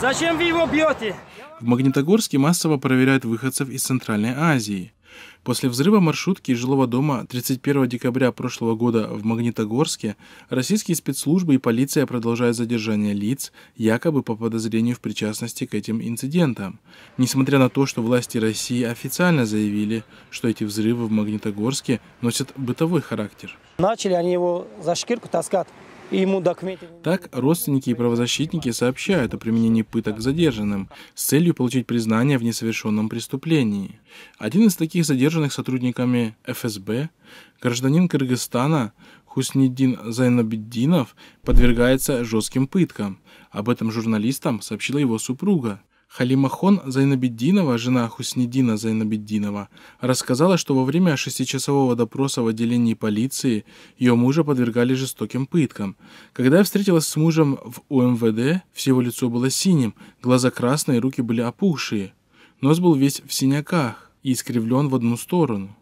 Зачем вы его бьете? В Магнитогорске массово проверяют выходцев из Центральной Азии. После взрыва маршрутки жилого дома 31 декабря прошлого года в Магнитогорске российские спецслужбы и полиция продолжают задержание лиц, якобы по подозрению в причастности к этим инцидентам. Несмотря на то, что власти России официально заявили, что эти взрывы в Магнитогорске носят бытовой характер. Начали они его за шкирку таскать так, родственники и правозащитники сообщают о применении пыток задержанным с целью получить признание в несовершенном преступлении. Один из таких задержанных сотрудниками ФСБ, гражданин Кыргызстана Хусниддин Зайнабеддинов, подвергается жестким пыткам. Об этом журналистам сообщила его супруга. Халимахон Зайнабеддинова, жена Хуснедина Зайнабеддинова, рассказала, что во время шестичасового допроса в отделении полиции ее мужа подвергали жестоким пыткам. Когда я встретилась с мужем в УМВД, всего лицо было синим, глаза красные, руки были опухшие. Нос был весь в синяках и искривлен в одну сторону.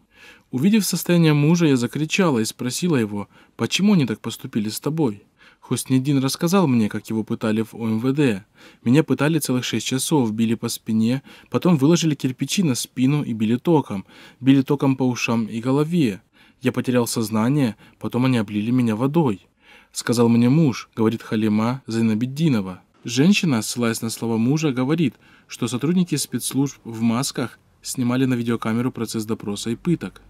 Увидев состояние мужа, я закричала и спросила его, почему они так поступили с тобой. Хуснедин рассказал мне, как его пытали в ОМВД. Меня пытали целых шесть часов, били по спине, потом выложили кирпичи на спину и били током. Били током по ушам и голове. Я потерял сознание, потом они облили меня водой. Сказал мне муж, говорит Халима Зайнабеддинова. Женщина, ссылаясь на слова мужа, говорит, что сотрудники спецслужб в масках снимали на видеокамеру процесс допроса и пыток.